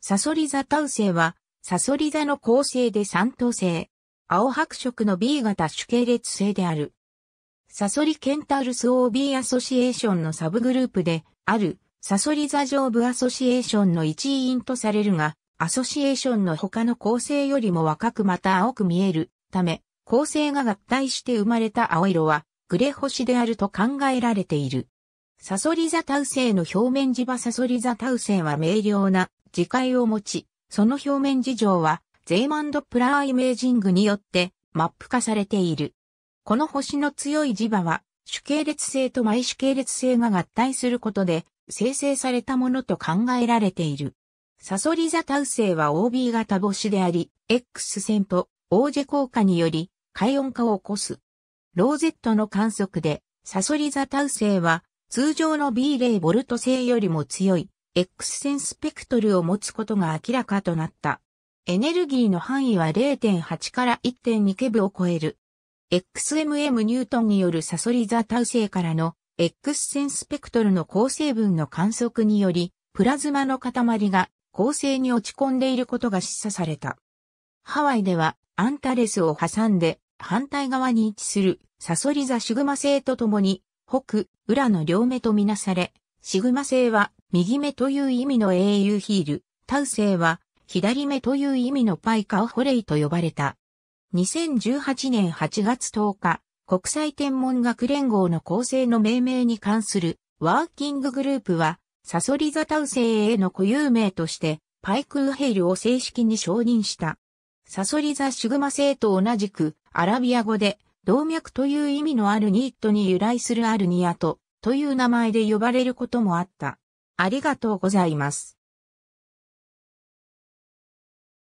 サソリ座タウセイは、サソリ座の構成で三等星。青白色の B 型主系列星である。サソリケンタウルス OB アソシエーションのサブグループである、サソリ座上部アソシエーションの一員とされるが、アソシエーションの他の構成よりも若くまた青く見えるため、構成が合体して生まれた青色は、グレ星であると考えられている。サソリ座タウ星の表面磁場サソリ座タウ星は明瞭な磁界を持ち、その表面事情は、ゼーマンドプラーイメージングによってマップ化されている。この星の強い磁場は、主系列性と毎主系列性が合体することで、生成されたものと考えられている。サソリ座タウ星は OB 型星であり、X 線と王 j 効果により、海音化を起こす。ローゼットの観測で、サソリ座タウ星は、通常の B0 ボルト星よりも強い X 線スペクトルを持つことが明らかとなった。エネルギーの範囲は0.8から1.2ケブを超える。XMM ニュートンによるサソリ座体星からの X 線スペクトルの構成分の観測により、プラズマの塊が構成に落ち込んでいることが示唆された。ハワイではアンタレスを挟んで反対側に位置するサソリ座シグマ星とともに北、裏の両目とみなされ、シグマ星は右目という意味の英雄ヒール、タウセイは、左目という意味のパイカオホレイと呼ばれた。2018年8月10日、国際天文学連合の構成の命名に関するワーキンググループは、サソリザタウセイへの固有名として、パイクーヘイルを正式に承認した。サソリザシグマ星と同じく、アラビア語で、動脈という意味のあるニットに由来するアルニアトという名前で呼ばれることもあった。ありがとうございます。